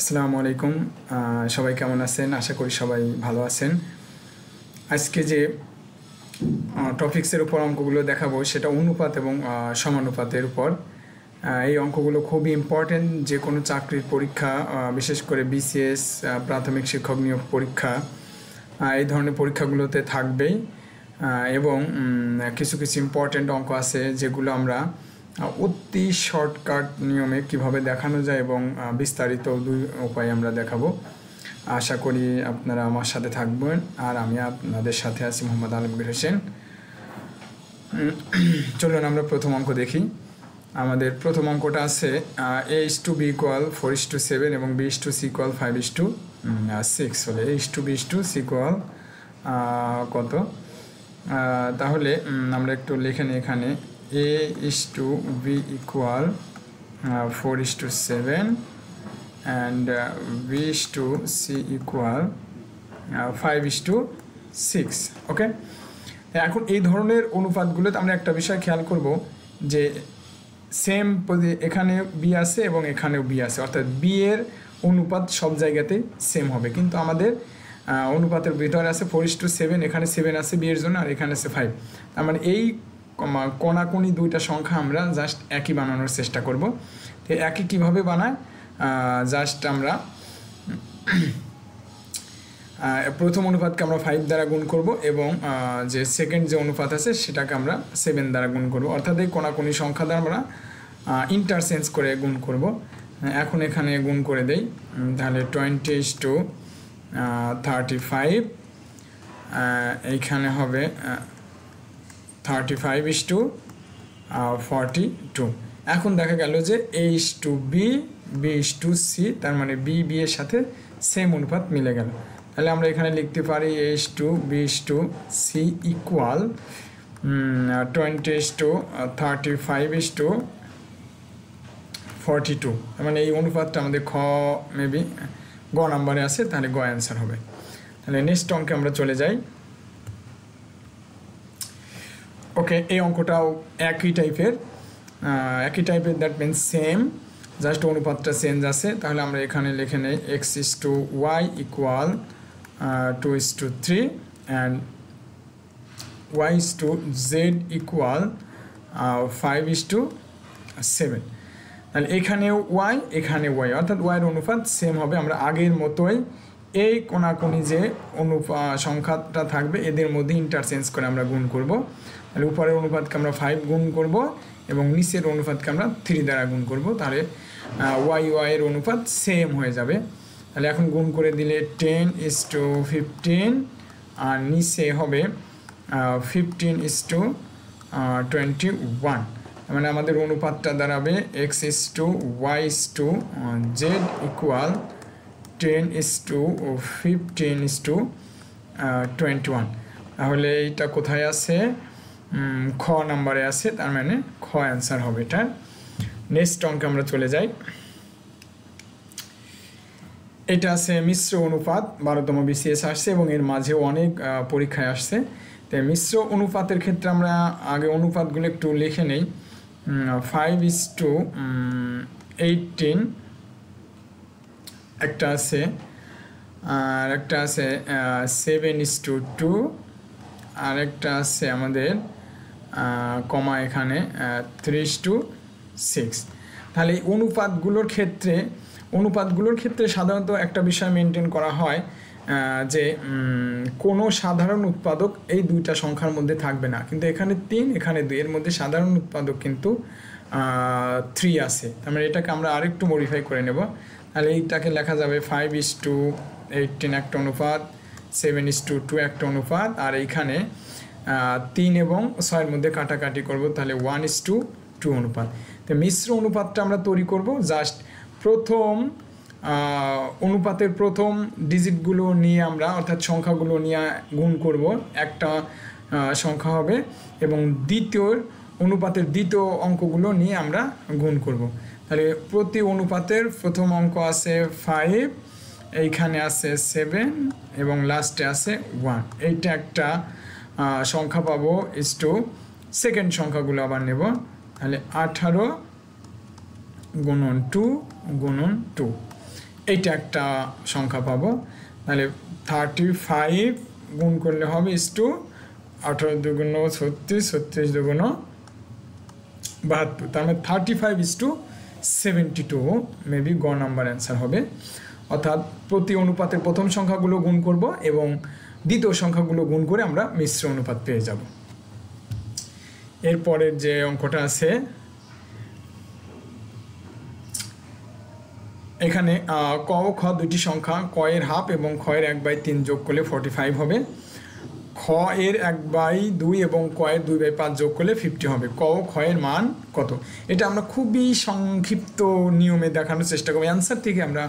আসসালামু আলাইকুম সবাই কেমন আছেন আশা করি সবাই ভালো আছেন আজকে যে টপিক্সের উপর অঙ্কগুলো দেখাবো সেটা অনুপাত এবং সমানুপাতের উপর এই অঙ্কগুলো খুবই ইম্পর্টেন্ট যে কোনো চাকরির পরীক্ষা বিশেষ করে বিসিএস প্রাথমিক শিক্ষক নিয়োগ পরীক্ষা এই ধরনের পরীক্ষাগুলোতে থাকবেই এবং কিছু কিছু ইম্পর্টেন্ট অঙ্ক আছে যেগুলো আমরা অতি শর্টকাট নিয়মে কিভাবে দেখানো যায় এবং বিস্তারিত দুই উপায় আমরা দেখাবো আশা করি আপনারা আমার সাথে থাকবেন আর আমি আপনাদের সাথে আছি মোহাম্মদ আলমগীর হোসেন চলুন আমরা প্রথম অঙ্ক দেখি আমাদের প্রথম অঙ্কটা আছে A is to B equal four is to seven এবং B is to C five is to six হলে A is to B is to C কত তাহলে আমরা একটু লেখেন এখানে a is to b equal uh, 4 is to 7 and uh, b is to c equal uh, 5 is to 6 ওকে এখন এই ধরনের অনুপাতগুলোতে আমরা একটা বিষয় খেয়াল করব যে সেম এখানে বি আছে এবং এখানেও বি আছে অর্থাৎ বি এর অনুপাত সব জায়গাতে সেম হবে কিন্তু আমাদের অনুপাতের ভিতরে আছে ফোর ইস টু সেভেন এখানে সেভেন আছে বি এর জন্য আর এখানে আছে ফাইভ তার মানে এই কোনাকুনি দুইটা সংখ্যা আমরা জাস্ট একই বানানোর চেষ্টা করব তো একই কিভাবে বানায় জাস্ট আমরা প্রথম অনুপাতকে আমরা ফাইভ দ্বারা গুণ করব এবং যে সেকেন্ড যে অনুপাত আছে সেটাকে আমরা সেভেন দ্বারা গুণ করব অর্থাৎ এই কোনাকুনি সংখ্যা দ্বারা আমরা ইন্টারসেন্স করে গুণ করব এখন এখানে গুণ করে দেই তাহলে টোয়েন্টি টু থার্টি ফাইভ এইখানে হবে thirty five is to forty two এখন দেখা গেল যে A is to B B is to C তার মানে বি বি এর সাথে সেম অনুপাত মিলে গেল তাহলে আমরা এখানে লিখতে পারি A is to B is to C equal twenty is to thirty five is to forty two মানে এই অনুপাতটা আমাদের খ মেবি গ নাম্বারে আছে তাহলে গ অ্যান্সার হবে তাহলে নেক্সট অঙ্কে আমরা চলে যাই ওকে এই অঙ্কটাও একই টাইপের একই টাইপের দ্যাট মিন সেম জাস্ট অনুপাতটা চেঞ্জ আছে তাহলে আমরা এখানে লিখে নেই X is to Y equal two is to three and Y is to Z equal five is to seven তাহলে এখানেও ওয়াই এখানে ওয়াই অর্থাৎ ওয়াইয়ের অনুপাত সেম হবে আমরা আগের মতোই এই কোনাকুনি যে অনুপা সংখ্যাটা থাকবে এদের মধ্যে ইন্টারচেঞ্জ করে আমরা গুণ করব তাহলে উপরের অনুপাতকে আমরা ফাইভ গুণ করব এবং নিচের অনুপাতকে আমরা থ্রি দ্বারা গুণ করব তাহলে ওয়াই ওয়াইয়ের অনুপাত সেম হয়ে যাবে তাহলে এখন গুণ করে দিলে টেন ইস টু ফিফটিন আর নিচে হবে fifteen is to twenty one মানে আমাদের অনুপাতটা দাঁড়াবে X is to Y is to Z equal ten is to fifteen is to twenty one তাহলে এইটা কোথায় আছে খ নাম্বারে আছে তার মানে খ অ্যান্সার হবে এটা নেক্সট অঙ্কে আমরা চলে যাই এটা আছে মিশ্র অনুপাত বারোতম বিসিএস আসছে এবং এর মাঝে অনেক পরীক্ষায় আসছে তাই মিশ্র অনুপাতের ক্ষেত্রে আমরা আগে অনুপাতগুলো একটু লিখে নেই ফাইভ ইস টু এইটিন একটা আছে আর একটা আছে সেভেন ইস টু টু আর একটা আছে আমাদের কমা এখানে থ্রিস টু সিক্স তাহলে এই অনুপাতগুলোর ক্ষেত্রে অনুপাতগুলোর ক্ষেত্রে সাধারণত একটা বিষয় মেনটেন করা হয় যে কোনো সাধারণ উৎপাদক এই দুইটা সংখ্যার মধ্যে থাকবে না কিন্তু এখানে তিন এখানে দুই এর মধ্যে সাধারণ উৎপাদক কিন্তু থ্রি আছে তার মানে এটাকে আমরা আরেকটু মডিফাই করে নেব তাহলে এইটাকে লেখা যাবে ফাইভ ইস টু এইটটিন একটা অনুপাত সেভেন ইস টু টু একটা অনুপাত আর এইখানে তিন এবং ছয়ের মধ্যে কাটাকাটি করব তাহলে ওয়ান ইস টু টু অনুপাত তো মিশ্র অনুপাতটা আমরা তৈরি করব জাস্ট প্রথম অনুপাতের প্রথম ডিজিটগুলো নিয়ে আমরা অর্থাৎ সংখ্যাগুলো নিয়ে গুণ করব একটা সংখ্যা হবে এবং দ্বিতীয় অনুপাতের দ্বিতীয় অঙ্কগুলো নিয়ে আমরা গুণ করব। তাহলে প্রতি অনুপাতের প্রথম অঙ্ক আছে ফাইভ এইখানে আছে সেভেন এবং লাস্টে আছে ওয়ান এইটা একটা সংখ্যা পাবো ইস টু সেকেন্ড সংখ্যাগুলো আবার নেব তাহলে আঠারো গুণন টু গুণন টু এইটা একটা সংখ্যা পাবো তাহলে থার্টি ফাইভ গুণ করলে হবে ইস টু আঠারো দুগুণ ছত্রিশ ছত্রিশ দুগুণ বাহাত্তর তার মানে thirty five is to seventy two maybe গ নাম্বার অ্যান্সার হবে অর্থাৎ প্রতি অনুপাতের প্রথম সংখ্যাগুলো গুণ করব এবং দ্বিতীয় সংখ্যাগুলো গুণ করে আমরা মিশ্র অনুপাত পেয়ে যাব এরপরের যে অঙ্কটা আছে এখানে ক ও খ দুটি সংখ্যা ক এর হাফ এবং খ এর এক বাই তিন যোগ করলে ফর্টি ফাইভ হবে খ এর এক বাই দুই এবং ক এর দুই বাই পাঁচ যোগ করলে ফিফটি হবে ক ও খ এর মান কত এটা আমরা খুবই সংক্ষিপ্ত নিয়মে দেখানোর চেষ্টা করবো অ্যান্সার থেকে আমরা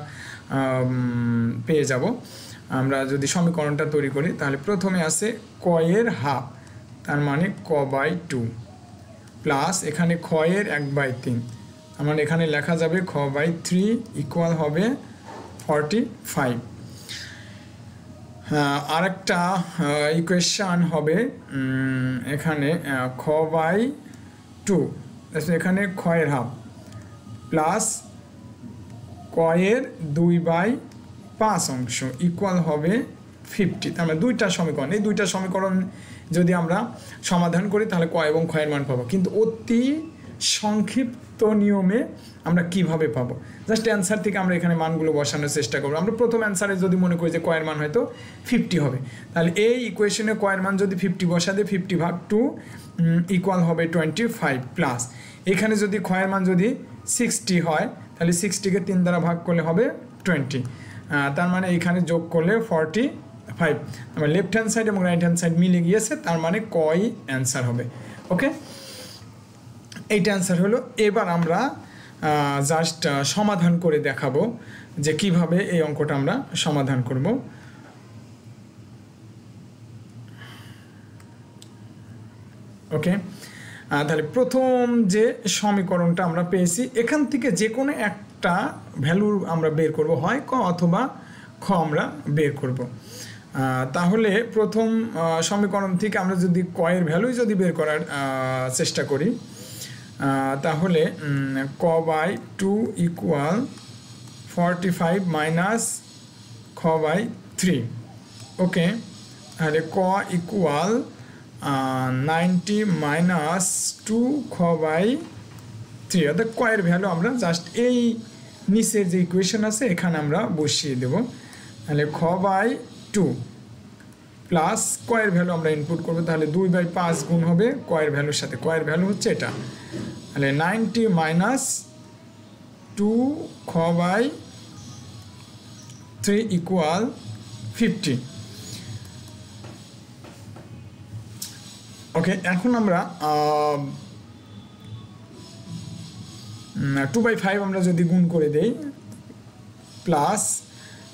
পেয়ে যাব আমরা যদি সমীকরণটা তৈরি করি তাহলে প্রথমে আছে কয়ের হাফ তার মানে ক বাই টু প্লাস এখানে ক্ষয়ের এক বাই তিন তার মানে এখানে লেখা যাবে খ বাই থ্রি ইকুয়াল হবে ফর্টি ফাইভ আর একটা ইকুয়েশান হবে এখানে খ বাই টু এখানে ক্ষয়ের হাফ প্লাস কয়ের দুই বাই পাঁচ অংশ ইকুয়াল হবে ফিফটি তাহলে দুইটা সমীকরণ এই দুইটা সমীকরণ যদি আমরা সমাধান করি তাহলে ক এবং ক্ষয়ের মান পাবো কিন্তু অতি সংক্ষিপ্ত নিয়মে আমরা কিভাবে পাবো জাস্ট অ্যান্সার থেকে আমরা এখানে মানগুলো বসানোর চেষ্টা করবো আমরা প্রথম অ্যান্সারে যদি মনে করি যে কয়ের মান হয়তো ফিফটি হবে তাহলে এই ইকুয়েশনে কয়ের মান যদি ফিফটি বসা ফিফটি ভাগ টু ইকুয়াল হবে টোয়েন্টি ফাইভ প্লাস এখানে যদি ক্ষয়ের মান যদি সিক্সটি হয় তাহলে সিক্সটিকে তিন দ্বারা ভাগ করলে হবে টোয়েন্টি তার মানে এখানে যোগ করলে ফর্টি ফাইভ তারপর লেফট হ্যান্ড সাইড এবং রাইট হ্যান্ড সাইড মিলে গিয়েছে তার মানে কই অ্যান্সার হবে ওকে এইটা অ্যান্সার হলো এবার আমরা জাস্ট সমাধান করে দেখাবো যে কিভাবে এই অঙ্কটা আমরা সমাধান করব ওকে তাহলে প্রথম যে সমীকরণটা আমরা পেয়েছি এখান থেকে যে কোনো এক টা ভ্যালুর আমরা বের করব হয় ক অথবা খ আমরা বের করব তাহলে প্রথম সমীকরণ থেকে আমরা যদি কয়ের ভ্যালুই যদি বের করার চেষ্টা করি তাহলে ক by two equal forty five minus খ বাই থ্রি ওকে তাহলে ক ইকুয়াল নাইনটি মাইনাস টু খ বাই থ্রি অর্থাৎ কয়ের ভ্যালু আমরা জাস্ট এই নিচের যে ইকুয়েশন আছে এখানে আমরা বসিয়ে দেব তাহলে খ বাই টু প্লাস কয়ের ভ্যালু আমরা ইনপুট করবো তাহলে দুই বাই পাঁচ গুণ হবে কয়ের ভ্যালুর সাথে কয়ের ভ্যালু হচ্ছে এটা তাহলে নাইনটি মাইনাস টু খ by three equal fifty okay এখন আমরা টু বাই ফাইভ আমরা যদি গুণ করে দেই প্লাস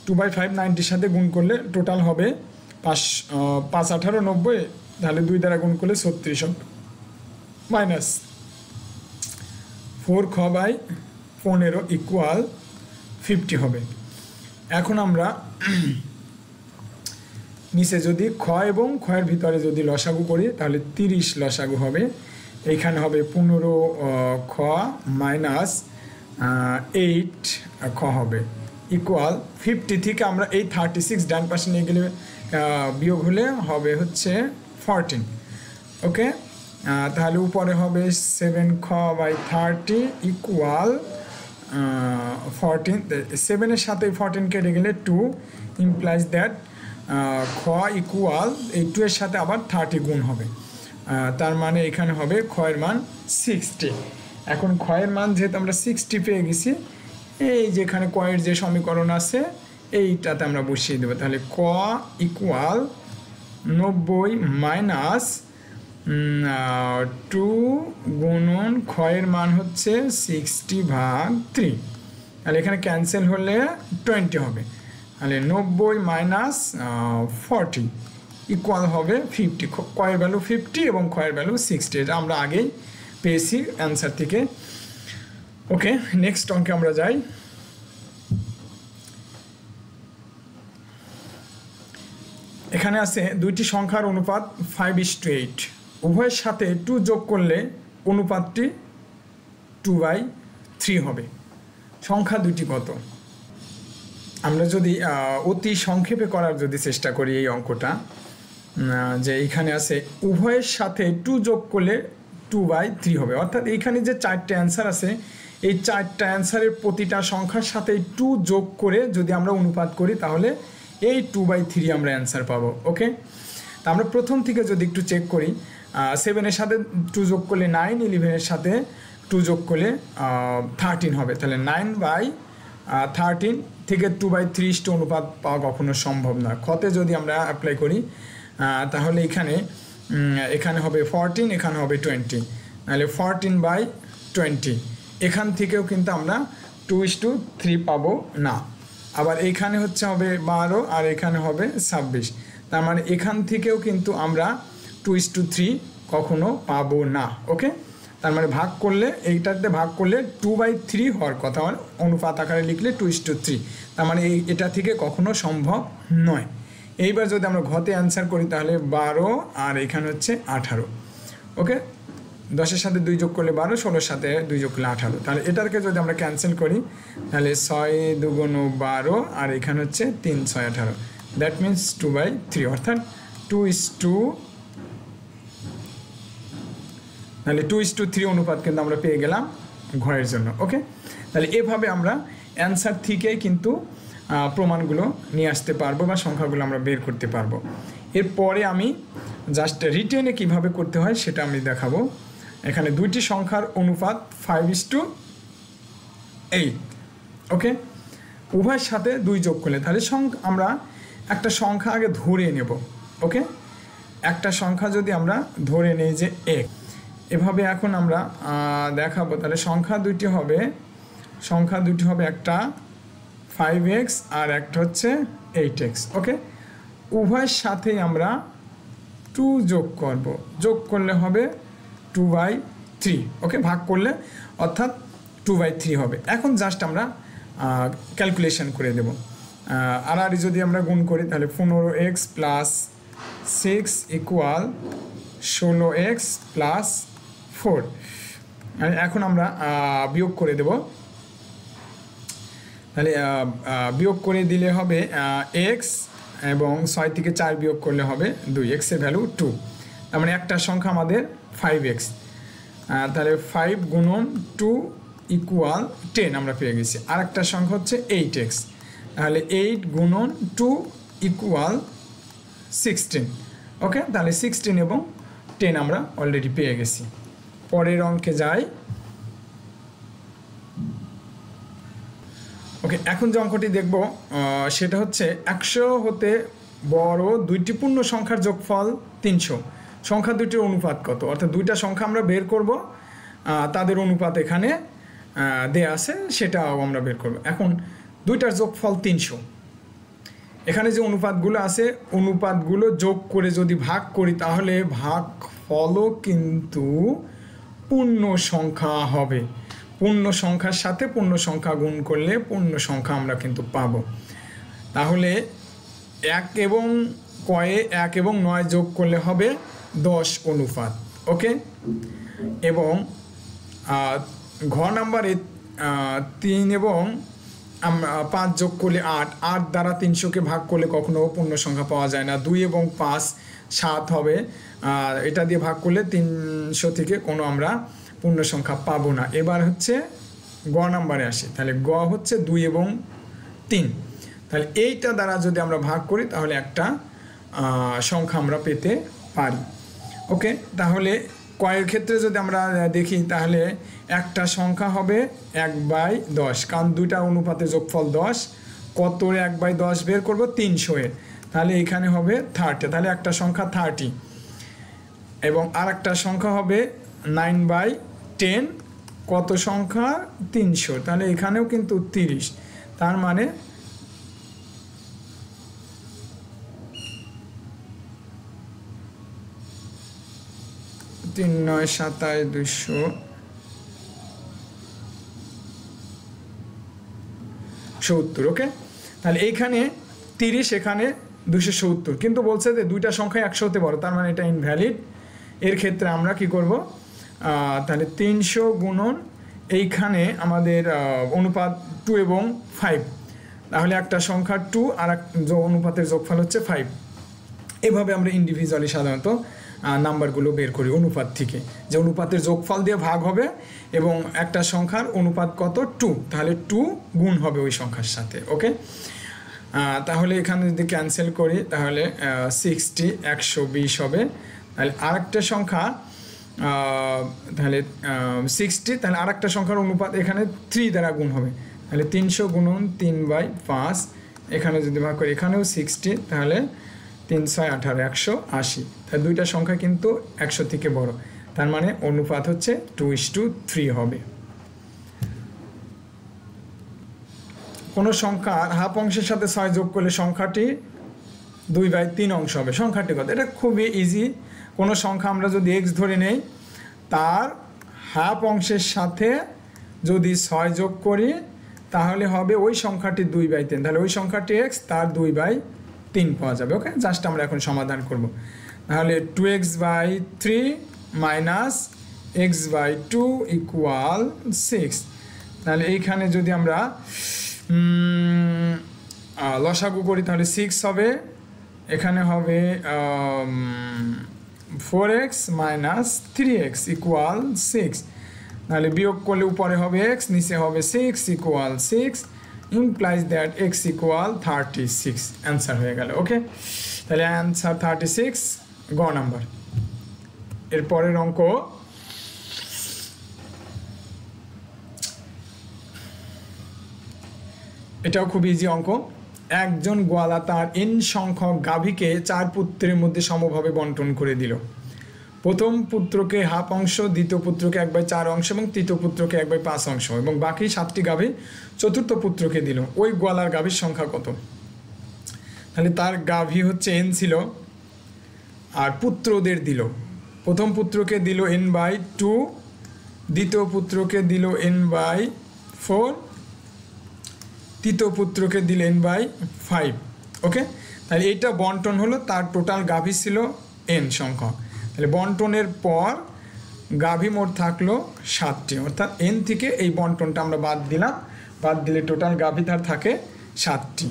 টু বাই ফাইভ নাইনটির সাথে গুণ করলে টোটাল হবে পাঁচ পাঁচ আঠারো নব্বই তাহলে দুই দ্বারা গুণ করলে ছত্রিশ হবে মাইনাস ফোর খ বাই পনেরো ইকুয়াল ফিফটি হবে এখন আমরা নিচে যদি খ এবং খয়ের ভিতরে যদি লসাগু করি তাহলে তিরিশ লসাগু হবে এখানে হবে পনেরো খ মাইনাস এইট খ হবে ইকুয়াল ফিফটি থেকে আমরা এই থার্টি সিক্স ডান পাশে নিয়ে গেলে বিয়োগ হলে হবে হচ্ছে ফরটিন ওকে তাহলে উপরে হবে সেভেন খ বাই থার্টি ইকুয়াল ফরটিন সেভেনের সাথে ফরটিন কেটে গেলে টু ইমপ্লাইজ দ্যাট খ ইকুয়াল এই টু এর সাথে আবার থার্টি গুণ হবে তার মানে এখানে হবে ক্ষয়ের মান সিক্সটি এখন ক্ষয়ের মান যেহেতু আমরা সিক্সটি পেয়ে গেছি এই যেখানে কয়ের যে সমীকরণ আছে এইটাতে আমরা বসিয়ে দেবো তাহলে ক ইকুয়াল নব্বই মাইনাস টু গুণন ক্ষয়ের মান হচ্ছে সিক্সটি ভাগ থ্রি তাহলে এখানে ক্যান্সেল হলে টোয়েন্টি হবে তাহলে নব্বই মাইনাস ফর্টি ইকুয়াল হবে ফিফটি কয়ের ভ্যালু ফিফটি এবং ক্ষয়ের ভ্যালু সিক্সটি এটা আমরা আগেই পেয়েছি অ্যান্সার থেকে ওকে নেক্সট অঙ্কে আমরা যাই এখানে আছে দুইটি সংখ্যার অনুপাত ফাইভ ইস টু এইট উভয়ের সাথে টু যোগ করলে অনুপাতটি টু বাই থ্রি হবে সংখ্যা দুটি কত আমরা যদি অতি সংক্ষেপে করার যদি চেষ্টা করি এই অঙ্কটা যে এখানে আছে উভয়ের সাথে টু যোগ করলে টু বাই থ্রি হবে অর্থাৎ এইখানে যে চারটে অ্যান্সার আছে এই চারটা অ্যান্সারের প্রতিটা সংখ্যার সাথে টু যোগ করে যদি আমরা অনুপাত করি তাহলে এই টু বাই থ্রি আমরা অ্যান্সার পাবো ওকে তা আমরা প্রথম থেকে যদি একটু চেক করি সেভেনের সাথে টু যোগ করলে নাইন ইলেভেনের সাথে টু যোগ করলে থার্টিন হবে তাহলে নাইন বাই থার্টিন থেকে টু বাই থ্রি অনুপাত পাওয়া কখনো সম্ভব না ক্ষতে যদি আমরা অ্যাপ্লাই করি তাহলে এখানে এখানে হবে ফরটিন এখানে হবে টোয়েন্টি নাহলে ফরটিন বাই টোয়েন্টি এখান থেকেও কিন্তু আমরা টু ইস টু থ্রি পাবো না আবার এখানে হচ্ছে হবে বারো আর এখানে হবে ছাব্বিশ তার মানে এখান থেকেও কিন্তু আমরা টু ইস টু থ্রি কখনো পাবো না ওকে তার মানে ভাগ করলে এইটাতে ভাগ করলে টু বাই থ্রি হওয়ার কথা মানে অনুপাত আকারে লিখলে টু ইস টু থ্রি তার মানে এই এটা থেকে কখনো সম্ভব নয় এইবার যদি আমরা ঘতে অ্যান্সার করি তাহলে বারো আর এখানে হচ্ছে আঠারো ওকে দশের সাথে দুই যোগ করলে বারো ষোলোর সাথে দুই যোগ করলে আঠারো তাহলে এটাকে যদি আমরা ক্যান্সেল করি তাহলে ছয় দুগুণ বারো আর এখানে হচ্ছে তিন ছয় আঠারো that means two by three অর্থাৎ টু ইস টু তাহলে টু ইস টু থ্রি অনুপাত কিন্তু আমরা পেয়ে গেলাম ঘরের জন্য ওকে তাহলে এভাবে আমরা অ্যান্সার থেকে কিন্তু প্রমাণগুলো নিয়ে আসতে পারবো বা সংখ্যাগুলো আমরা বের করতে পারবো এরপরে আমি জাস্ট রিটেনে কিভাবে করতে হয় সেটা আমি দেখাবো এখানে দুইটি সংখ্যার অনুপাত five is to eight okay উভয়ের সাথে দুই যোগ করলে তাহলে আমরা একটা সংখ্যা আগে ধরে নেব ওকে একটা সংখ্যা যদি আমরা ধরে নেই যে এক এভাবে এখন আমরা দেখাবো তাহলে সংখ্যা দুইটি হবে সংখ্যা দুটি হবে একটা ফাইভ এক্স আর একটা হচ্ছে এইট এক্স ওকে উভয়ের সাথেই আমরা টু যোগ করব যোগ করলে হবে টু বাই থ্রি ওকে ভাগ করলে অর্থাৎ টু বাই থ্রি হবে এখন জাস্ট আমরা ক্যালকুলেশন করে দেব আর আর যদি আমরা গুণ করি তাহলে পনেরো এক্স প্লাস সিক্স ইকুয়াল ষোলো এক্স প্লাস ফোর এখন আমরা বিয়োগ করে দেবো তাহলে বিয়োগ করে দিলে হবে এক্স এবং ছয় থেকে চার বিয়োগ করলে হবে দুই এক্সের ভ্যালু টু তার মানে একটা সংখ্যা আমাদের ফাইভ এক্স তাহলে ফাইভ গুণন টু ইকুয়াল টেন আমরা পেয়ে গেছি আর একটা সংখ্যা হচ্ছে এইট এক্স তাহলে এইট গুণন টু ইকুয়াল সিক্সটিন ওকে তাহলে সিক্সটিন এবং টেন আমরা অলরেডি পেয়ে গেছি পরের অঙ্কে যাই ওকে এখন যে অঙ্কটি দেখব সেটা হচ্ছে একশো হতে বড় দুইটি পূর্ণ সংখ্যার যোগফল তিনশো সংখ্যা দুইটির অনুপাত কত অর্থাৎ দুইটা সংখ্যা আমরা বের করব তাদের অনুপাত এখানে দেয়া আছে সেটাও আমরা বের করব এখন দুইটার যোগফল তিনশো এখানে যে অনুপাতগুলো আছে অনুপাতগুলো যোগ করে যদি ভাগ করি তাহলে ভাগ ফলও কিন্তু পূর্ণ সংখ্যা হবে পূর্ণ সংখ্যার সাথে পূর্ণ সংখ্যা গুণ করলে পূর্ণ সংখ্যা আমরা কিন্তু পাব তাহলে এক এবং কয়ে এক এবং নয় যোগ করলে হবে দশ অনুপাত ওকে এবং ঘ নাম্বারে তিন এবং পাঁচ যোগ করলে আট আট দ্বারা তিনশোকে ভাগ করলে কখনো পূর্ণ সংখ্যা পাওয়া যায় না দুই এবং পাঁচ সাত হবে এটা দিয়ে ভাগ করলে তিনশো থেকে কোনো আমরা পূর্ণ সংখ্যা পাবো না এবার হচ্ছে গ নাম্বারে আসি তাহলে গ হচ্ছে দুই এবং তিন তাহলে এইটা দ্বারা যদি আমরা ভাগ করি তাহলে একটা সংখ্যা আমরা পেতে পারি ওকে তাহলে কয়ের ক্ষেত্রে যদি আমরা দেখি তাহলে একটা সংখ্যা হবে এক বাই দশ কারণ দুইটা অনুপাতে যোগফল দশ কতর এক বাই দশ বের করব তিনশো তাহলে এখানে হবে থার্টি তাহলে একটা সংখ্যা থার্টি এবং আর একটা সংখ্যা হবে নাইন বাই টেন কত সংখ্যা তিনশো তাহলে এখানেও কিন্তু তিরিশ তার মানে তিন নয় সাতাশ দুশো সত্তর ওকে তাহলে এইখানে তিরিশ এখানে দুশো সত্তর কিন্তু বলছে যে দুইটা সংখ্যা একশো হতে পারো তার মানে এটা ইনভ্যালিড এর ক্ষেত্রে আমরা কি করব তাহলে তিনশো গুণন এইখানে আমাদের অনুপাত টু এবং ফাইভ তাহলে একটা সংখ্যা টু আর এক অনুপাতের যোগফল হচ্ছে ফাইভ এভাবে আমরা ইন্ডিভিজুয়ালি সাধারণত নাম্বারগুলো বের করি অনুপাত থেকে যে অনুপাতের যোগফল দিয়ে ভাগ হবে এবং একটা সংখ্যার অনুপাত কত টু তাহলে টু গুণ হবে ওই সংখ্যার সাথে ওকে তাহলে এখানে যদি ক্যান্সেল করি তাহলে সিক্সটি একশো বিশ হবে তাহলে আরেকটা সংখ্যা তাহলে সিক্সটি তাহলে আর একটা সংখ্যার অনুপাত এখানে থ্রি দ্বারা গুণ হবে তাহলে তিনশো গুণন তিন বাই পাঁচ এখানে যদি ভাগ করি এখানেও সিক্সটি তাহলে তিন ছয় আঠারো একশো আশি তাহলে দুইটা সংখ্যা কিন্তু একশো থেকে বড় তার মানে অনুপাত হচ্ছে টু ইস টু থ্রি হবে কোনো সংখ্যা হাফ অংশের সাথে ছয় যোগ করলে সংখ্যাটি দুই বাই তিন অংশ হবে সংখ্যাটি কত এটা খুবই ইজি কোনো সংখ্যা আমরা যদি এক্স ধরে নেই তার হাফ অংশের সাথে যদি ছয় যোগ করি তাহলে হবে ওই সংখ্যাটি দুই বাই তিন তাহলে ওই সংখ্যাটি এক্স তার দুই বাই তিন পাওয়া যাবে ওকে জাস্ট আমরা এখন সমাধান করব তাহলে two x by three minus x by two equal six তাহলে এইখানে যদি আমরা লসাগু করি তাহলে সিক্স হবে এখানে হবে four x minus three x equal six নাহলে বিয়োগ করলে উপরে হবে এক্স নিচে হবে six equal six implies that x equal thirty six answer হয়ে গেল ওকে তাহলে অ্যান্সার থার্টি সিক্স গ নাম্বার এরপরের অঙ্ক এটাও খুব ইজি অঙ্ক একজন গোয়ালা তার এন সংখ্যক গাভীকে চার পুত্রের মধ্যে সমভাবে বন্টন করে দিল প্রথম পুত্রকে হাফ অংশ দ্বিতীয় পুত্রকে এক বাই চার অংশ এবং তৃতীয় পুত্রকে এক বাই পাঁচ অংশ এবং বাকি সাতটি গাভী চতুর্থ পুত্রকে দিল ওই গোয়ালার গাভীর সংখ্যা কত তাহলে তার গাভী হচ্ছে এন ছিল আর পুত্রদের দিল প্রথম পুত্রকে দিল এন বাই টু দ্বিতীয় পুত্রকে দিল এন বাই ফোর তৃতীয় পুত্রকে দিলেন বাই ফাইভ ওকে তাহলে এইটা বন্টন হলো তার টোটাল গাভী ছিল এন সংখ্যক তাহলে বন্টনের পর গাভী মোট থাকলো সাতটি অর্থাৎ এন থেকে এই বন্টনটা আমরা বাদ দিলাম বাদ দিলে টোটাল গাভী তার থাকে সাতটি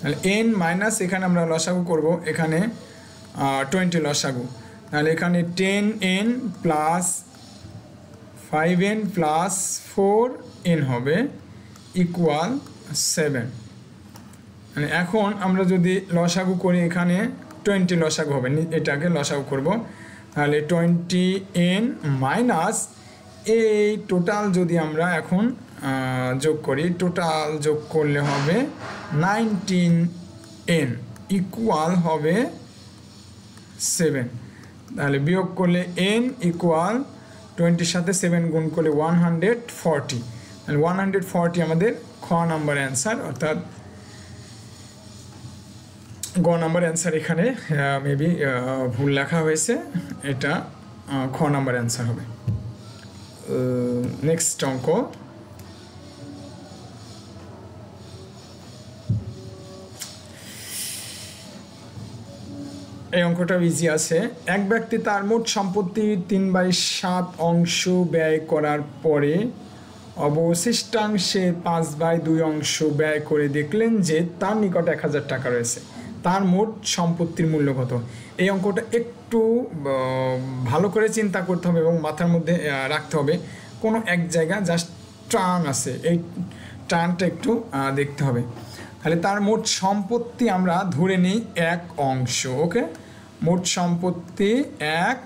তাহলে এন মাইনাস এখানে আমরা লসাগু করব এখানে টোয়েন্টি লসাগু তাহলে এখানে ten n plus five n plus four n হবে ইকুয়াল সেভেন মানে এখন আমরা যদি লসাগু করি এখানে টোয়েন্টি লসাগু হবে এটাকে লসাগু করব তাহলে টোয়েন্টি এন মাইনাস এই টোটাল যদি আমরা এখন যোগ করি টোটাল যোগ করলে হবে নাইনটিন এন ইকুয়াল হবে সেভেন তাহলে বিয়োগ করলে এন ইকুয়াল টোয়েন্টির সাথে সেভেন গুণ করলে ওয়ান হান্ড্রেড ফর্টি তাহলে ওয়ান হান্ড্রেড ফর্টি আমাদের খ নাম্বার অ্যান্সার অর্থাৎ গ নাম্বার অ্যান্সার এখানে মেবি ভুল লেখা হয়েছে এটা খ নাম্বার অ্যান্সার হবে নেক্সট অঙ্ক এই অঙ্কটা ইজি আছে এক ব্যক্তি তার মোট সম্পত্তি তিন বাই সাত অংশ ব্যয় করার পরে অবশিষ্টাংশে পাঁচ বাই দুই অংশ ব্যয় করে দেখলেন যে তার নিকট এক হাজার টাকা রয়েছে তার মোট সম্পত্তির মূল্য কত এই অঙ্কটা একটু ভালো করে চিন্তা করতে হবে এবং মাথার মধ্যে রাখতে হবে কোনো এক জায়গা জাস্ট টান আছে এই টানটা একটু দেখতে হবে তাহলে তার মোট সম্পত্তি আমরা ধরে নিই এক অংশ ওকে মোট সম্পত্তি এক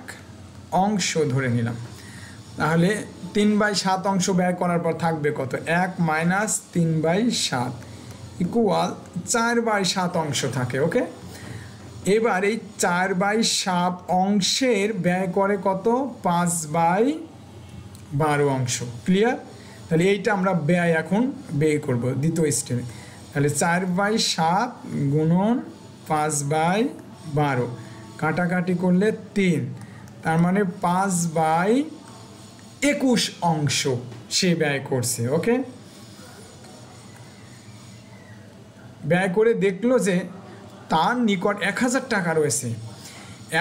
অংশ ধরে নিলাম তাহলে তিন বাই সাত অংশ ব্যয় করার পর থাকবে কত এক মাইনাস তিন বাই সাত ইকুয়াল চার বাই সাত অংশ থাকে ওকে এবার এই চার বাই সাত অংশের ব্যয় করে কত পাঁচ বাই বারো অংশ ক্লিয়ার তাহলে এইটা আমরা ব্যয় এখন ব্যয় করব দ্বিতীয় স্টেপে তাহলে চার বাই সাত গুণন পাঁচ বাই বারো কাটাকাটি করলে তিন তার মানে পাঁচ বাই একুশ অংশ সে ব্যয় করছে ওকে ব্যয় করে দেখলো যে তার নিকট এক হাজার টাকা রয়েছে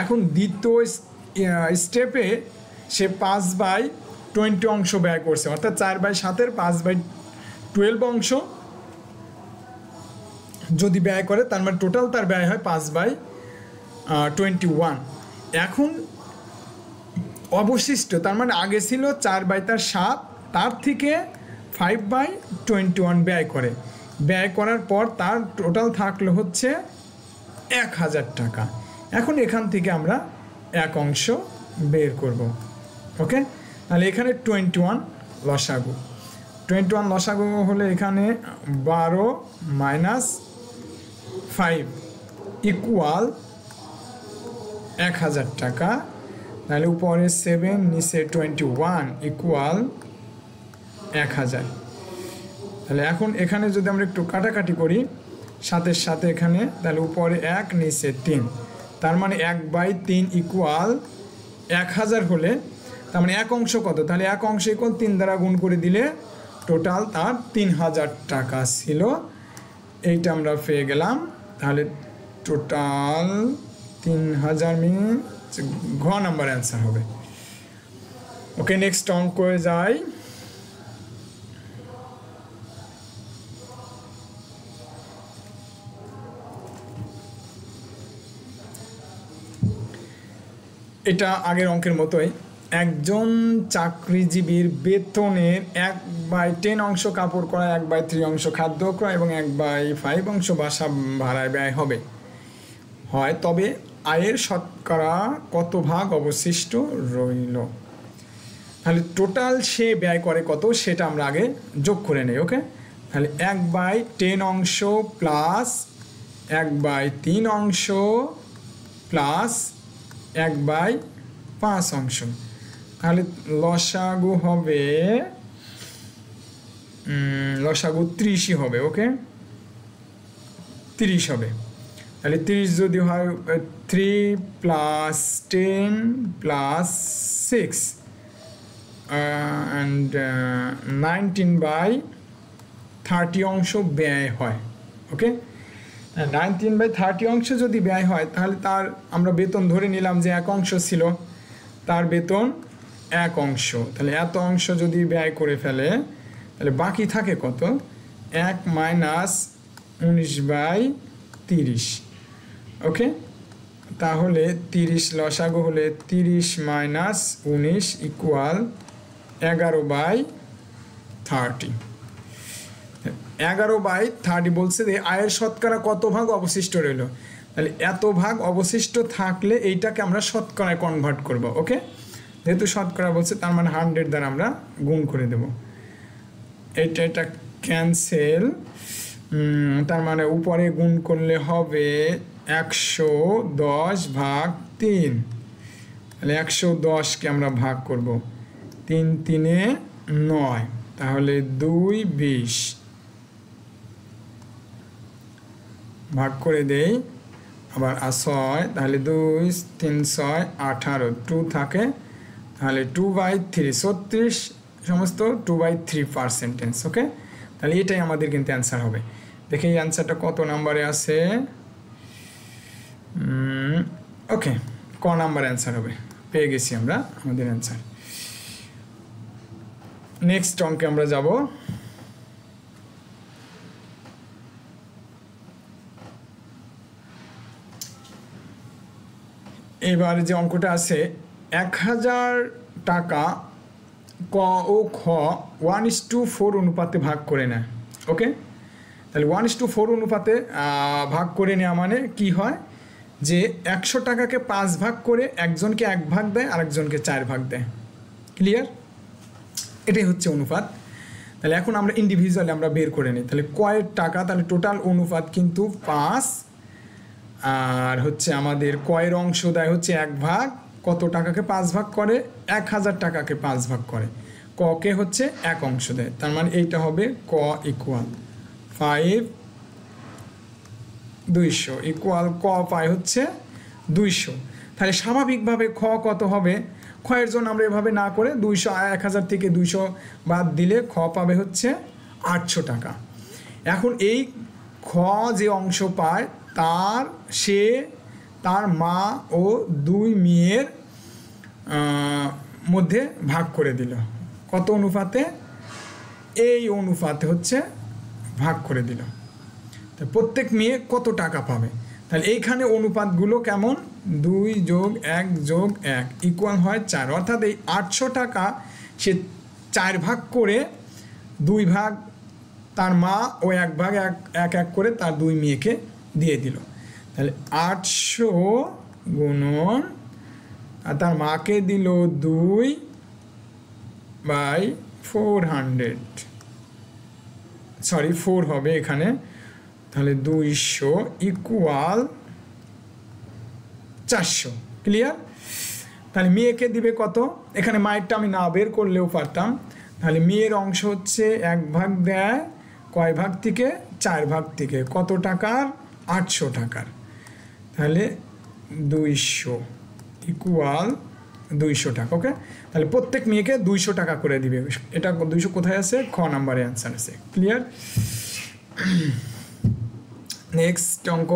এখন দ্বিতীয় স্টেপে সে পাঁচ বাই টোয়েন্টি অংশ ব্যয় করছে অর্থাৎ চার বাই সাতের পাঁচ বাই টুয়েলভ অংশ যদি ব্যয় করে তার মানে টোটাল তার ব্যয় হয় পাঁচ বাই টোয়েন্টি ওয়ান এখন অবশিষ্ট তার মানে আগে ছিল চার বাই তার সাত তার থেকে ফাইভ বাই টোয়েন্টি ওয়ান ব্যয় করে ব্যয় করার পর তার টোটাল থাকলো হচ্ছে এক হাজার টাকা এখন এখান থেকে আমরা এক অংশ বের করব ওকে তাহলে এখানে টোয়েন্টি ওয়ান লসাগু টোয়েন্টি ওয়ান লসাগু হলে এখানে বারো মাইনাস ফাইভ ইকুয়াল এক হাজার টাকা তাহলে উপরে সেভেন নিচে টোয়েন্টি ওয়ান ইকুয়াল এক হাজার তাহলে এখন এখানে যদি আমরা একটু কাটাকাটি করি সাথে সাথে এখানে তাহলে উপরে এক নিচে তিন তার মানে এক বাই তিন ইকুয়াল এক হাজার হলে তার মানে এক অংশ কত তাহলে এক অংশ ইকুয়াল তিন দ্বারা গুণ করে দিলে টোটাল তার তিন হাজার টাকা ছিল এইটা আমরা পেয়ে গেলাম তাহলে টোটাল তিন হাজার মিনিট ঘ নাম্বার অ্যান্সার হবে ওকে নেক্সট করে যাই এটা আগের অঙ্কের মতোই একজন চাকরিজীবীর বেতনের এক বাই টেন অংশ কাপড় করা এক বাই থ্রি অংশ খাদ্য ক্রয় এবং এক বাই ফাইভ অংশ বাসা ভাড়ায় ব্যয় হবে হয় তবে আয়ের শতকরা কত ভাগ অবশিষ্ট রইল তাহলে টোটাল সে ব্যয় করে কত সেটা আমরা আগে যোগ করে নেই ওকে তাহলে এক বাই টেন অংশ প্লাস এক বাই তিন অংশ প্লাস এক বাই পাঁচ অংশ তাহলে লসাগু হবে লসাগু ত্রিশই হবে ওকে তিরিশ হবে তাহলে তিরিশ যদি হয় three plus ten plus six and nineteen by thirty অংশ ব্যয় হয় ওকে নাইনটিন বাই থার্টি অংশ যদি ব্যয় হয় তাহলে তার আমরা বেতন ধরে নিলাম যে এক অংশ ছিল তার বেতন এক অংশ তাহলে এত অংশ যদি ব্যয় করে ফেলে তাহলে বাকি থাকে কত এক মাইনাস উনিশ বাই তিরিশ ওকে তাহলে তিরিশ লসাগু হলে তিরিশ মাইনাস উনিশ ইকুয়াল এগারো বাই থার্টি এগারো বাই থার্টি বলছে যে আয়ের শতকরা কত ভাগ অবশিষ্ট রইল তাহলে এত ভাগ অবশিষ্ট থাকলে এইটাকে আমরা শতকরায় কনভার্ট করব ওকে যেহেতু শতকরা বলছে তার মানে হান্ড্রেড দ্বারা আমরা গুণ করে দেব এটা এটা ক্যান্সেল তার মানে উপরে গুণ করলে হবে একশো দশ ভাগ তিন তাহলে একশো দশকে আমরা ভাগ করব তিন তিনে নয় তাহলে দুই বিশ ভাগ করে দেই আবার ছয় তাহলে দুই তিন ছয় আঠারো টু থাকে তাহলে টু বাই থ্রি ছত্রিশ সমস্ত two by three percentage okay তাহলে এটাই আমাদের কিন্তু অ্যান্সার হবে দেখি অ্যান্সারটা কত নাম্বারে আছে ওকে ক নাম্বার অ্যান্সার হবে পেয়ে গেছি আমরা আমাদের অ্যান্সার নেক্সট অঙ্কে আমরা যাব এবার যে অঙ্কটা আছে এক হাজার টাকা ক ও খ ওয়ান ইস টু ফোর অনুপাতে ভাগ করে নেয় ওকে তাহলে ওয়ান ইস টু ফোর অনুপাতে ভাগ করে নেওয়া মানে কি হয় যে একশো টাকাকে পাঁচ ভাগ করে একজনকে এক ভাগ দেয় আরেকজনকে চার ভাগ দেয় ক্লিয়ার এটাই হচ্ছে অনুপাত তাহলে এখন আমরা ইন্ডিভিজুয়ালি আমরা বের করে নিই তাহলে কয়ের টাকা তাহলে টোটাল অনুপাত কিন্তু পাঁচ আর হচ্ছে আমাদের কয়ের অংশ দেয় হচ্ছে এক ভাগ কত টাকাকে পাঁচ ভাগ করে এক হাজার টাকাকে পাঁচ ভাগ করে ককে হচ্ছে এক অংশ দেয় তার মানে এইটা হবে ক ইকুয়াল ফাইভ দুইশো ইকুয়াল ক পাই হচ্ছে দুইশো তাহলে স্বাভাবিকভাবে খ কত হবে ক্ষয়ের জন্য আমরা এভাবে না করে দুইশো এক হাজার থেকে দুইশো বাদ দিলে খ পাবে হচ্ছে আটশো টাকা এখন এই খ যে অংশ পায় তার সে তার মা ও দুই মেয়ের মধ্যে ভাগ করে দিল কত অনুপাতে এই অনুপাতে হচ্ছে ভাগ করে দিল তা প্রত্যেক মেয়ে কত টাকা পাবে তাহলে এইখানে অনুপাতগুলো কেমন দুই যোগ এক যোগ এক ইকুয়াল হয় চার অর্থাৎ এই আটশো টাকা সে চার ভাগ করে দুই ভাগ তার মা ও এক ভাগ এক এক এক করে তার দুই মেয়েকে দিয়ে দিল তাহলে আটশো গুণন আর তার মাকে দিল দুই by four hundred sorry four হবে এখানে তাহলে দুইশো ইকুয়াল চারশো ক্লিয়ার তাহলে মেয়েকে দিবে কত এখানে মায়েরটা আমি না বের করলেও পারতাম তাহলে মেয়ের অংশ হচ্ছে এক ভাগ দেয় কয় ভাগ থেকে চার ভাগ থেকে কত টাকার আটশো টাকার তাহলে দুইশো ইকুয়াল দুইশো টাকা ওকে তাহলে প্রত্যেক মেয়েকে দুইশো টাকা করে দিবে এটা দুইশো কোথায় আছে খ নাম্বারে অ্যান্সার আছে ক্লিয়ার নেক্সট অঙ্ক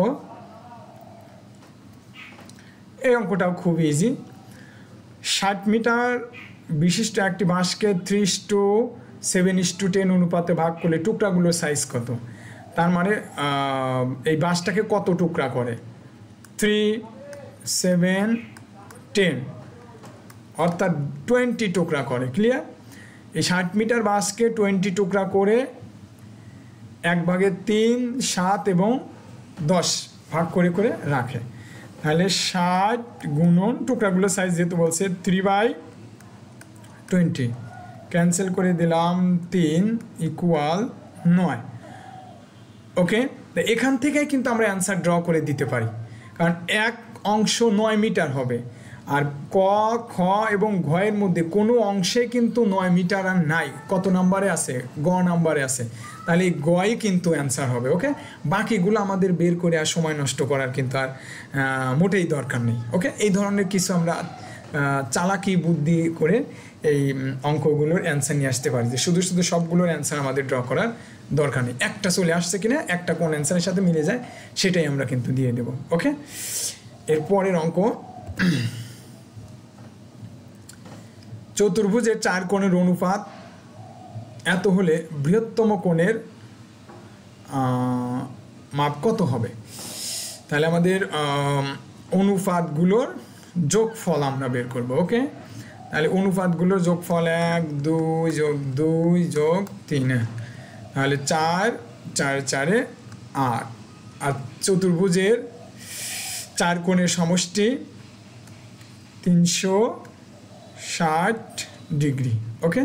এই অঙ্কটাও খুব ইজি ষাট মিটার বিশিষ্ট একটি বাঁশকে three to seven to ten অনুপাতে ভাগ করলে টুকরাগুলোর সাইজ কত তার মানে এই বাঁশটাকে কত টুকরা করে থ্রি সেভেন টেন অর্থাৎ টোয়েন্টি টুকরা করে ক্লিয়ার এই ষাট মিটার বাসকে টোয়েন্টি টুকরা করে এক ভাগে তিন সাত এবং দশ ভাগ করে করে রাখে তাহলে ষাট গুণন টুকরাগুলোর সাইজ যেহেতু বলছে থ্রি বাই টোয়েন্টি ক্যান্সেল করে দিলাম তিন ইকুয়াল নয় ওকে এখান থেকে কিন্তু আমরা অ্যান্সার ড্র করে দিতে পারি কারণ এক অংশ নয় মিটার হবে আর ক খ এবং ঘয়ের মধ্যে কোনো অংশে কিন্তু নয় মিটার আর নাই কত নাম্বারে আছে গ নাম্বারে আছে তাহলে গয় কিন্তু অ্যান্সার হবে ওকে বাকিগুলো আমাদের বের করে আর সময় নষ্ট করার কিন্তু আর মোটেই দরকার নেই ওকে এই ধরনের কিছু আমরা চালাকি বুদ্ধি করে এই অঙ্কগুলোর অ্যান্সার নিয়ে আসতে পারি যে শুধু শুধু সবগুলোর অ্যান্সার আমাদের ড্র করার দরকার নেই একটা চলে আসছে কিনা একটা কোন অ্যান্সারের সাথে মিলে যায় সেটাই আমরা কিন্তু দিয়ে দেব ওকে এরপরের অঙ্ক চতুর্ভুজের চার কোণের অনুপাত এত হলে বৃহত্তম কোণের মাপ কত হবে তাহলে আমাদের অনুপাতগুলোর যোগফল আমরা বের করব ওকে তাহলে অনুপাতগুলোর যোগফল এক দুই যোগ দুই যোগ তিন তাহলে চার চার চারে আট আর চতুর্ভুজের চার কোণের সমষ্টি তিনশো ষাট ডিগ্রি ওকে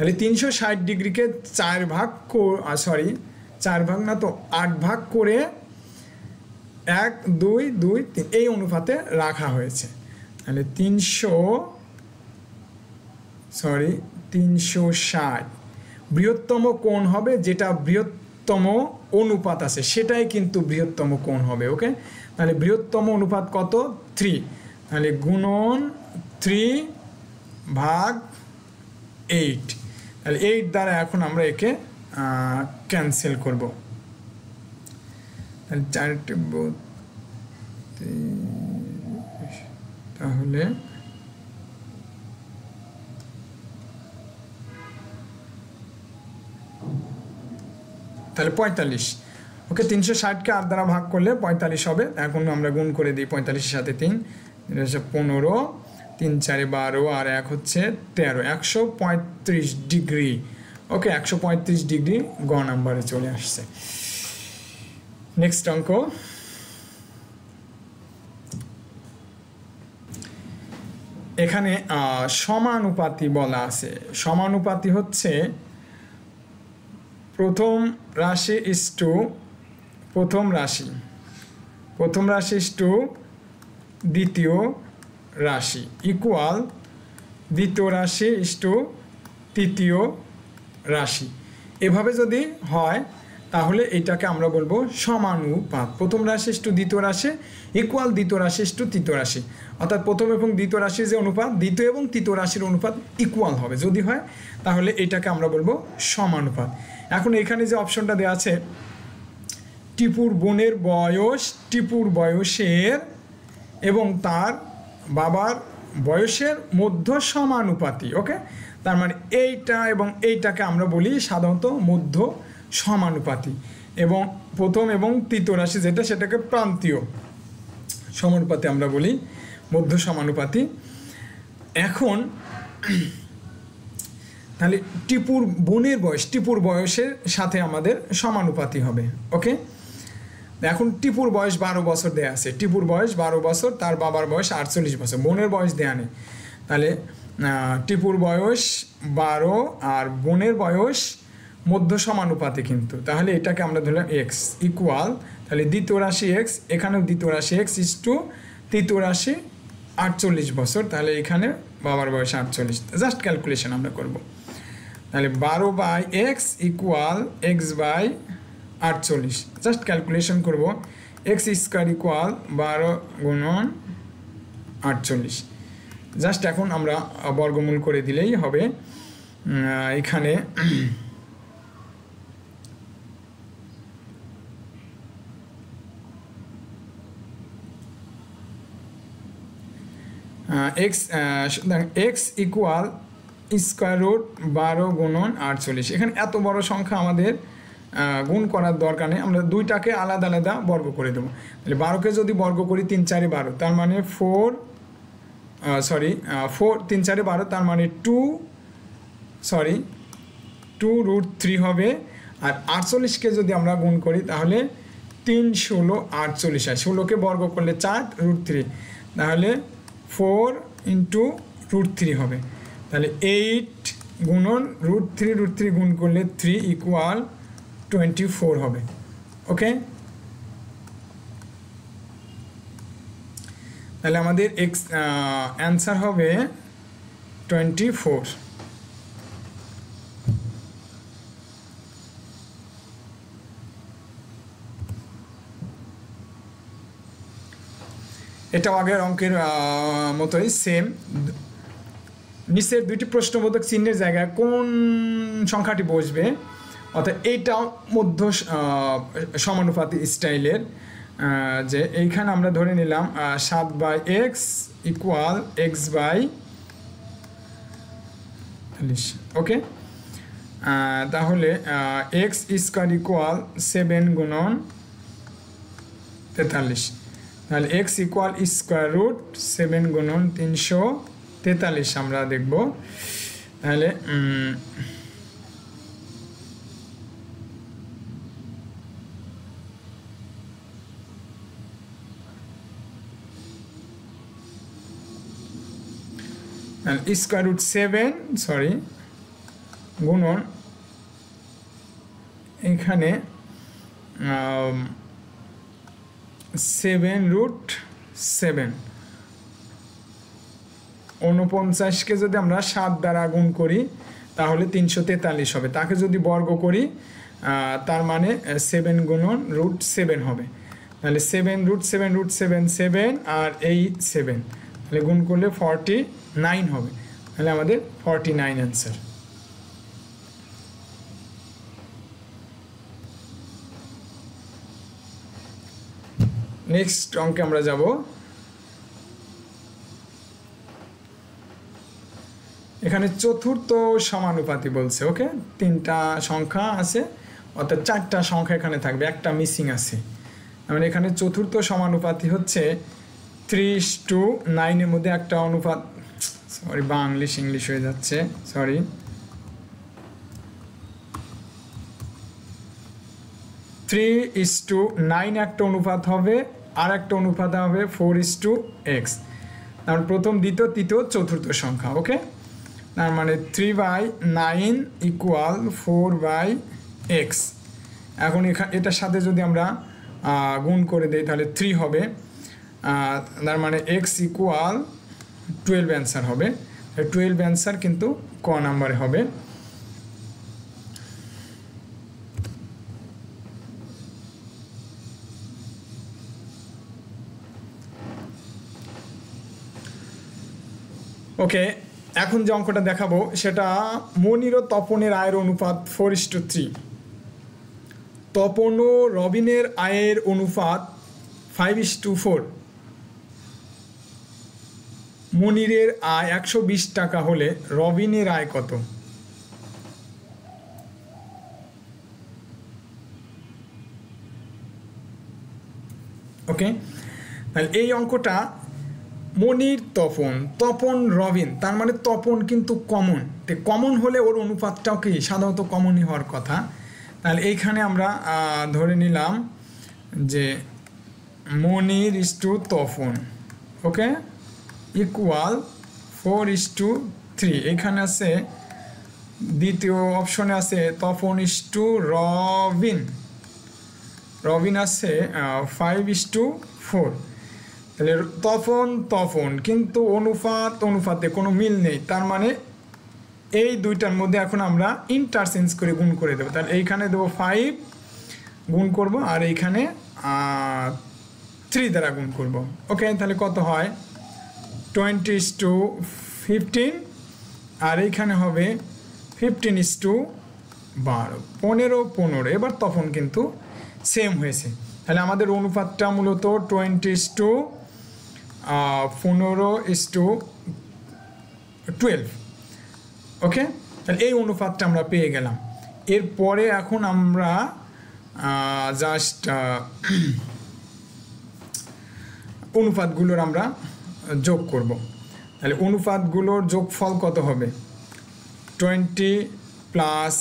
তাহলে তিনশো ষাট ডিগ্রিকে চার ভাগ সরি চার ভাগ না তো আট ভাগ করে এক দুই দুই তিন এই অনুপাতে রাখা হয়েছে তাহলে তিনশো সরি তিনশো ষাট বৃহত্তম কোণ হবে যেটা বৃহত্তম অনুপাত আছে সেটাই কিন্তু বৃহত্তম কোণ হবে ওকে তাহলে বৃহত্তম অনুপাত কত থ্রি তাহলে গুণন থ্রি ভাগ এইট তাহলে এইট দ্বারা এখন আমরা একে ক্যান্সেল করবো তাহলে চারটে তাহলে তাহলে পঁয়তাল্লিশ ওকে তিনশো ষাটকে আট দ্বারা ভাগ করলে পঁয়তাল্লিশ হবে এখন আমরা গুণ করে দিই পঁয়তাল্লিশের সাথে তিন পনেরো তিন চারে বারো আর এক হচ্ছে তেরো একশো পঁয়ত্রিশ ডিগ্রি ওকে একশো পঁয়ত্রিশ ডিগ্রি গ নাম্বারে চলে আসছে নেক্সট অঙ্ক এখানে সমানুপাতি বলা আছে সমানুপাতি হচ্ছে প্রথম রাশি ইস টু প্রথম রাশি প্রথম রাশি ইস টু দ্বিতীয় রাশি ইকুয়াল দ্বিতীয় রাশি টু তৃতীয় রাশি এভাবে যদি হয় তাহলে এটাকে আমরা বলবো সমানুপাত প্রথম রাশি টু দ্বিতীয় রাশি ইকুয়াল দ্বিতীয় রাশি টু তৃতীয় রাশি অর্থাৎ প্রথম এবং দ্বিতীয় রাশির যে অনুপাত দ্বিতীয় এবং তৃতীয় রাশির অনুপাত ইকুয়াল হবে যদি হয় তাহলে এটাকে আমরা বলবো সমানুপাত এখন এখানে যে অপশনটা দেওয়া আছে টিপুর বোনের বয়স টিপুর বয়সের এবং তার বাবার বয়সের মধ্য সমানুপাতি ওকে তার মানে এইটা এবং এইটাকে আমরা বলি সাধারণত মধ্য সমানুপাতি এবং প্রথম এবং তৃতীয় রাশি যেটা সেটাকে প্রান্তীয় সমানুপাতি আমরা বলি মধ্য সমানুপাতি এখন তাহলে টিপুর বোনের বয়স টিপুর বয়সের সাথে আমাদের সমানুপাতি হবে ওকে এখন টিপুর বয়স বারো বছর দেয়া আছে টিপুর বয়স বারো বছর তার বাবার বয়স আটচল্লিশ বছর বোনের বয়স দেয়া নেই তাহলে টিপুর বয়স বারো আর বোনের বয়স মধ্য সমানুপাতে কিন্তু তাহলে এটাকে আমরা ধরলাম এক্স ইকুয়াল তাহলে দ্বিতীয় রাশি এক্স এখানেও দ্বিতীয় রাশি এক্স ইস টু তৃতীয় রাশি আটচল্লিশ বছর তাহলে এখানে বাবার বয়স আটচল্লিশ জাস্ট ক্যালকুলেশন আমরা করব তাহলে বারো by x equal x by আটচল্লিশ জাস্ট ক্যালকুলেশন করবো এক্স স্কোয়ার ইকুয়াল বারো গুণন আটচল্লিশ জাস্ট এখন আমরা বর্গমূল করে দিলেই হবে এখানে এক্স সুতরাং এক্স ইকুয়াল স্কোয়ার রুট বারো গুণন আটচল্লিশ এখানে এত বড় সংখ্যা আমাদের গুণ করার দরকার নেই আমরা দুইটাকে আলাদা আলাদা বর্গ করে দেবো তাহলে বারোকে যদি বর্গ করি তিন চারে বারো তার মানে ফোর সরি ফোর তিন চারে বারো তার মানে two sorry two root three হবে আর আটচল্লিশকে যদি আমরা গুণ করি তাহলে তিন ষোলো আটচল্লিশ হয় ষোলোকে বর্গ করলে চার রুট থ্রি তাহলে ফোর ইন্টু রুট থ্রি হবে তাহলে এইট গুণন রুট থ্রি রুট থ্রি গুণ করলে থ্রি ইকুয়াল টোয়েন্টি ফোর হবে ওকে তাহলে আমাদের এক্স অ্যান্সার হবে টোয়েন্টি ফোর এটা আগের অঙ্কের মতোই সেম নিচের দুইটি প্রশ্নবোধক চিহ্নের জায়গায় কোন সংখ্যাটি বসবে অর্থাৎ এইটাও মধ্য সমানুপাতি স্টাইলের যে এইখানে আমরা ধরে নিলাম সাত by x equal x by okay তাহলে এক্স স্কোয়ার ইকুয়াল সেভেন গুণন তেতাল্লিশ তাহলে x equal square root seven গুণন তিনশো তেতাল্লিশ আমরা দেখব তাহলে স্কোয়ার রুট সেভেন সরি গুণন এখানে সেভেন রুট সেভেন উনপঞ্চাশকে যদি আমরা সাত দ্বারা গুণ করি তাহলে তিনশো তেতাল্লিশ হবে তাকে যদি বর্গ করি তার মানে সেভেন গুণন রুট সেভেন হবে তাহলে seven root seven root seven seven আর এই সেভেন তাহলে গুণ করলে ফর্টি নাইন হবে তাহলে আমাদের ফর্টি নাইন অ্যান্সার নেক্সট অঙ্কে আমরা যাব এখানে চতুর্থ সমানুপাতি বলছে ওকে তিনটা সংখ্যা আছে অর্থাৎ চারটা সংখ্যা এখানে থাকবে একটা মিসিং আছে মানে এখানে চতুর্থ সমানুপাতি হচ্ছে ত্রিশ টু নাইনের মধ্যে একটা অনুপাত সরি বাংলিশ ইংলিশ হয়ে যাচ্ছে sorry three is to nine একটা অনুপাত হবে আর একটা অনুপাত হবে ফোর ইস টু এক্স তার প্রথম দ্বিতীয় তৃতীয় চতুর্থ সংখ্যা ওকে তার মানে three by nine equal four by x এখন এখা এটার সাথে যদি আমরা গুণ করে দেই তাহলে থ্রি হবে তার মানে এক্স ইকুয়াল টুয়েলভ অ্যান্সার হবে টুয়েলভ অ্যান্সার কিন্তু ক নাম্বারে হবে ওকে এখন যে অঙ্কটা দেখাবো সেটা মনির ও তপনের আয়ের অনুপাত four is to three Tapan ও রবিনের আয়ের অনুপাত ফাইভ ইস টু ফোর মনিরের আয় একশো বিশ টাকা হলে রবিনের আয় কত ওকে তাহলে এই অঙ্কটা মনির তপন তপন রবিন তার মানে তপন কিন্তু কমন তে কমন হলে ওর অনুপাতটাও কি সাধারণত কমনই হওয়ার কথা তাহলে এইখানে আমরা ধরে নিলাম যে Monir is to Tapan okay equal four is to three এখানে আছে দ্বিতীয় অপশনে আছে তপন ইস টু রবিন রবিন আছে ফাইভ ইস টু ফোর তাহলে তপন তপন কিন্তু অনুপাত অনুপাতে কোনো মিল নেই তার মানে এই দুইটার মধ্যে এখন আমরা ইন্টারচেঞ্জ করে গুণ করে দেবো তাহলে এইখানে দেবো ফাইভ গুণ করব আর এইখানে থ্রি দ্বারা গুণ করব ওকে তাহলে কত হয় টোয়েন্টি ইস টু ফিফটিন আর এইখানে হবে ফিফটিন ইস টু বারো পনেরো পনেরো এবার তখন কিন্তু সেম হয়েছে তাহলে আমাদের অনুপাতটা মূলত টোয়েন্টি ইস টু পনেরো ইস টু টুয়েলভ ওকে তাহলে এই অনুপাতটা আমরা পেয়ে গেলাম এরপরে এখন আমরা জাস্ট অনুপাতগুলোর আমরা যোগ করব। তাহলে অনুপাতগুলোর যোগফল কত হবে twenty plus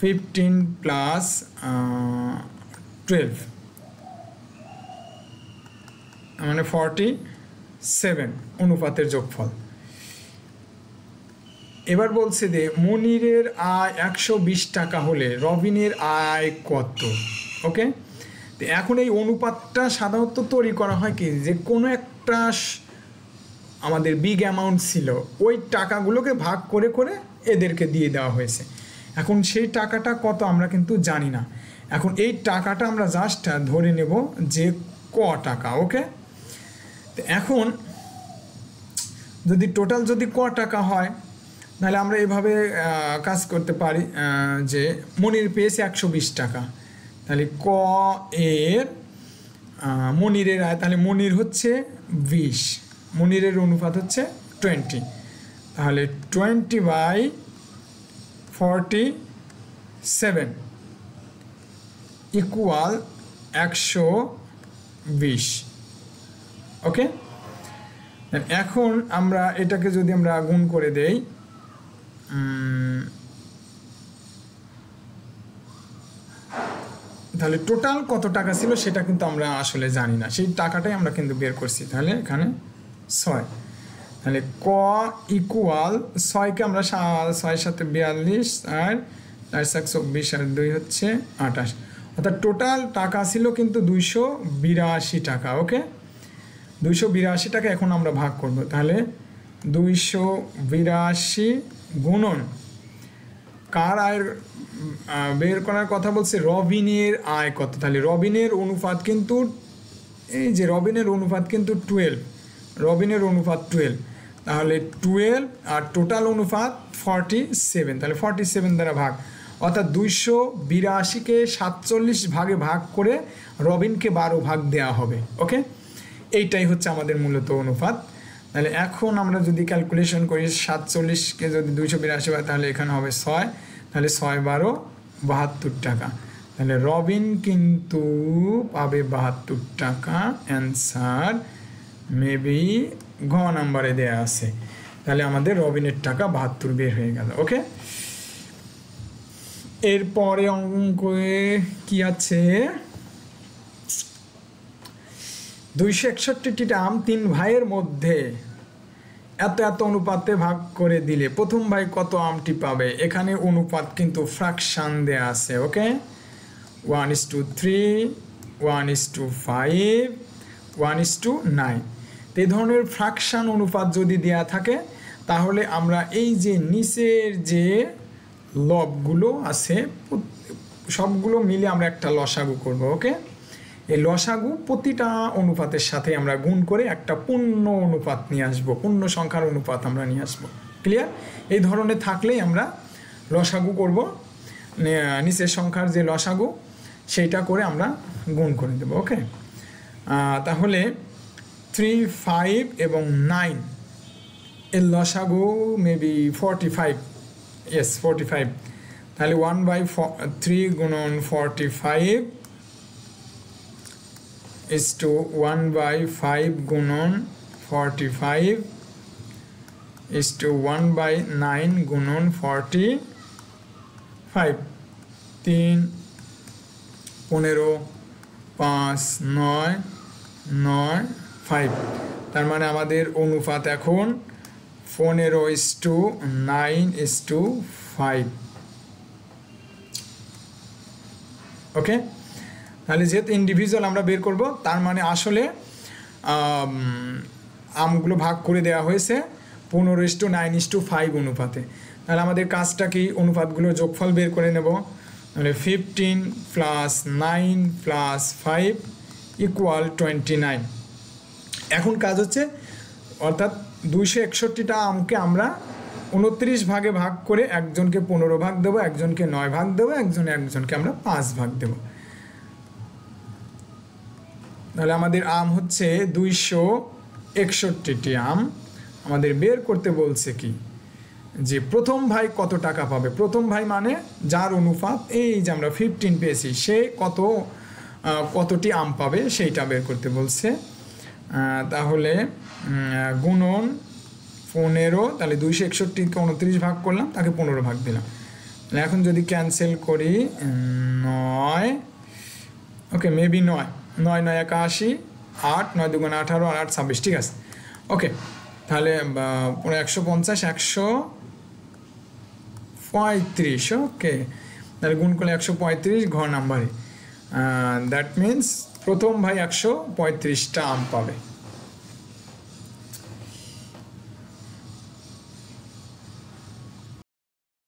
fifteen plus twelve মানে ফর্টি সেভেন অনুপাতের যোগফল এবার বলছে যে মনিরের আয় একশো টাকা হলে রবিনের আয় কত ওকে এখন এই অনুপাতটা সাধারণত তৈরি করা হয় কি যে কোনো একটা আমাদের বিগ অ্যামাউন্ট ছিল ওই টাকাগুলোকে ভাগ করে করে এদেরকে দিয়ে দেওয়া হয়েছে এখন সেই টাকাটা কত আমরা কিন্তু জানি না এখন এই টাকাটা আমরা জাস্ট ধরে নেব যে ক টাকা ওকে তো এখন যদি টোটাল যদি ক টাকা হয় তাহলে আমরা এভাবে কাজ করতে পারি যে মনির পেয়েছে একশো টাকা তাহলে ক এর মনিরের আয় তাহলে মনির হচ্ছে বিশ মনিরের অনুপাত হচ্ছে টোয়েন্টি তাহলে twenty by forty seven equal একশো বিশ ওকে এখন আমরা এটাকে যদি আমরা গুণ করে দেই তাহলে টোটাল কত টাকা ছিল সেটা কিন্তু আমরা আসলে জানি না সেই টাকাটাই আমরা কিন্তু বের করছি তাহলে এখানে ছয় তাহলে ক ইকুয়াল ছয়কে আমরা ছয়ের সাথে বিয়াল্লিশ আর চার সাত চব্বিশ আর দুই হচ্ছে আঠাশ অর্থাৎ টোটাল টাকা ছিল কিন্তু দুইশো বিরাশি টাকা ওকে দুইশো বিরাশি টাকা এখন আমরা ভাগ করব তাহলে দুইশো বিরাশি গুণন কার আয়ের বের করার কথা বলছে রবিনের আয় কত তাহলে রবিনের অনুপাত কিন্তু এই যে রবিনের অনুপাত কিন্তু টুয়েলভ রবিনের অনুপাত টুয়েলভ তাহলে টুয়েলভ আর টোটাল অনুপাত ফর্টি সেভেন তাহলে ফর্টি সেভেন দ্বারা ভাগ অর্থাৎ দুইশো বিরাশিকে সাতচল্লিশ ভাগে ভাগ করে রবিনকে বারো ভাগ দেয়া হবে ওকে এইটাই হচ্ছে আমাদের মূলত অনুপাত তাহলে এখন আমরা যদি ক্যালকুলেশন করি সাতচল্লিশকে যদি দুইশো বিরাশি হয় তাহলে এখানে হবে ছয় তাহলে ছয় বারো বাহাত্তর টাকা তাহলে রবিন কিন্তু পাবে বাহাত্তর টাকা অ্যান্সার মেবি ঘ নাম্বারে দেয়া আছে তাহলে আমাদের রবিনের টাকা বাহাত্তর বের হয়ে গেল ওকে এরপরে অঙ্ক কি আছে দুইশো একষট্টিটি আম তিন ভাইয়ের মধ্যে এত এত অনুপাতে ভাগ করে দিলে প্রথম ভাই কত আমটি পাবে এখানে অনুপাত কিন্তু ফ্র্যাকশান দেয়া আছে okay one is to three one is to five one is to nine এই ধরনের ফ্র্যাকশান অনুপাত যদি দেয়া থাকে তাহলে আমরা এই যে নিচের যে লবগুলো আছে সবগুলো মিলে আমরা একটা লসাগু করবো ওকে এই লসাগু প্রতিটা অনুপাতের সাথে আমরা গুণ করে একটা পূর্ণ অনুপাত নিয়ে আসব পূর্ণ সংখ্যার অনুপাত আমরা নিয়ে আসব ক্লিয়ার এই ধরনের থাকলেই আমরা লসাগু করব নিচের সংখ্যার যে লসাগু সেইটা করে আমরা গুণ করে দেবো ওকে তাহলে থ্রি ফাইভ এবং নাইন এর লসাগু maybe forty five yes forty five তাহলে ওয়ান বাই ফ থ্রি গুণন forty five is to 1 by 5 gunon 45 is to 1 by 9 gunon 45 3 15 5 9 9 5 তার মানে আমাদের অনুপাত এখন পনেরো is to nine is to five okay তাহলে যেহেতু ইন্ডিভিজুয়াল আমরা বের করব তার মানে আসলে আমগুলো ভাগ করে দেওয়া হয়েছে পনেরো ইস্টু নাইন টু ফাইভ অনুপাতে তাহলে আমাদের কাজটা কি অনুপাতগুলো যোগফল বের করে নেব তাহলে fifteen plus nine plus five equal twenty nine এখন কাজ হচ্ছে অর্থাৎ দুইশো একষট্টিটা আমকে আমরা উনত্রিশ ভাগে ভাগ করে একজনকে পনেরো ভাগ দেবো একজনকে নয় ভাগ দেবো একজনে একজনকে আমরা পাঁচ ভাগ দেবো তাহলে আমাদের আম হচ্ছে দুইশো একষট্টিটি আম আমাদের বের করতে বলছে কি যে প্রথম ভাই কত টাকা পাবে প্রথম ভাই মানে যার অনুপাত এই যে আমরা ফিফটিন পেয়েছি সে কত কতটি আম পাবে সেইটা বের করতে বলছে তাহলে গুণন পনেরো তাহলে দুইশো একষট্টিকে উনত্রিশ ভাগ করলাম তাকে পনেরো ভাগ দিলাম এখন যদি ক্যান্সেল করি নয় ওকে মেবি নয় নয় নয় একাশি আট নয় দুগুণ আঠারো আর আট ছাব্বিশ ঠিক আছে ওকে তাহলে একশো পঞ্চাশ একশো পঁয়ত্রিশ ওকে তাহলে গুণ করলে একশো পঁয়ত্রিশ ঘর নাম্বারে দ্যাট মিন্স প্রথম ভাই একশো পঁয়ত্রিশটা আম পাবে